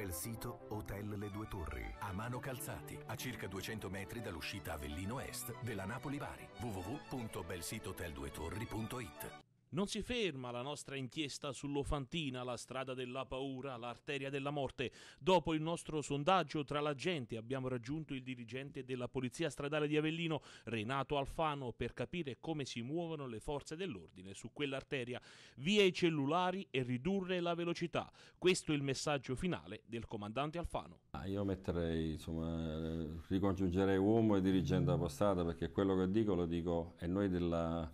bel sito Hotel Le Due Torri, a mano calzati, a circa 200 metri dall'uscita Avellino Est della Napoli-Bari. torri.it non si ferma la nostra inchiesta sull'Ofantina, la strada della paura, l'arteria della morte. Dopo il nostro sondaggio tra la gente abbiamo raggiunto il dirigente della Polizia Stradale di Avellino, Renato Alfano, per capire come si muovono le forze dell'ordine su quell'arteria, via i cellulari e ridurre la velocità. Questo è il messaggio finale del comandante Alfano. Ah, io metterei, insomma, ricongiungerei uomo e dirigente apostata perché quello che dico lo dico e noi della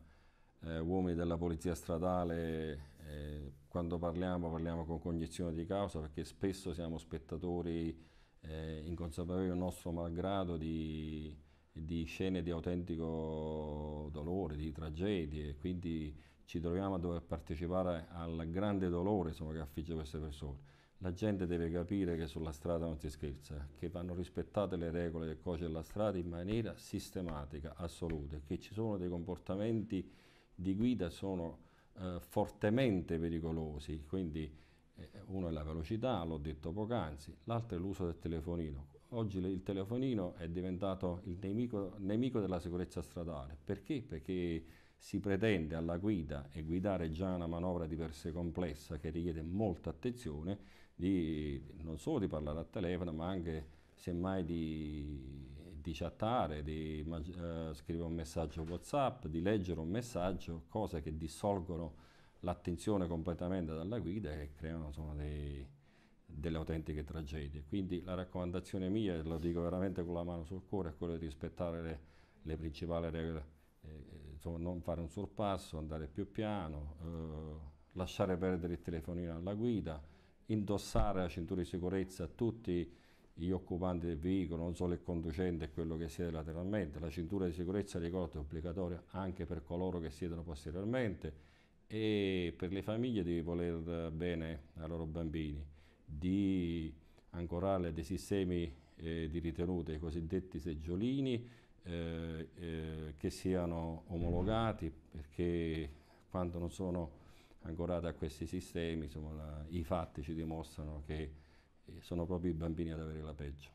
eh, uomini della polizia stradale, eh, quando parliamo parliamo con cognizione di causa perché spesso siamo spettatori eh, inconsapevoli nostro malgrado di, di scene di autentico dolore, di tragedie, quindi ci troviamo a dover partecipare al grande dolore insomma, che affligge queste persone. La gente deve capire che sulla strada non si scherza, che vanno rispettate le regole del codice della strada in maniera sistematica, assoluta, che ci sono dei comportamenti di guida sono eh, fortemente pericolosi, quindi eh, uno è la velocità, l'ho detto poc'anzi, l'altro è l'uso del telefonino. Oggi il telefonino è diventato il nemico, nemico della sicurezza stradale. Perché? Perché si pretende alla guida, e guidare già una manovra di per sé complessa che richiede molta attenzione, di, non solo di parlare al telefono, ma anche semmai di di chattare, di eh, scrivere un messaggio WhatsApp, di leggere un messaggio, cose che dissolgono l'attenzione completamente dalla guida e creano insomma, dei, delle autentiche tragedie. Quindi la raccomandazione mia, e lo dico veramente con la mano sul cuore, è quella di rispettare le, le principali regole, eh, eh insomma, non fare un sorpasso, andare più piano, eh, lasciare perdere il telefonino alla guida, indossare la cintura di sicurezza a tutti gli occupanti del veicolo, non solo il conducente e quello che siede lateralmente, la cintura di sicurezza ricordo è obbligatoria anche per coloro che siedono posteriormente e per le famiglie di voler bene ai loro bambini, di ancorare dei sistemi eh, di ritenute, i cosiddetti seggiolini, eh, eh, che siano omologati perché quando non sono ancorate a questi sistemi insomma, la, i fatti ci dimostrano che sono proprio i bambini ad avere la peggio.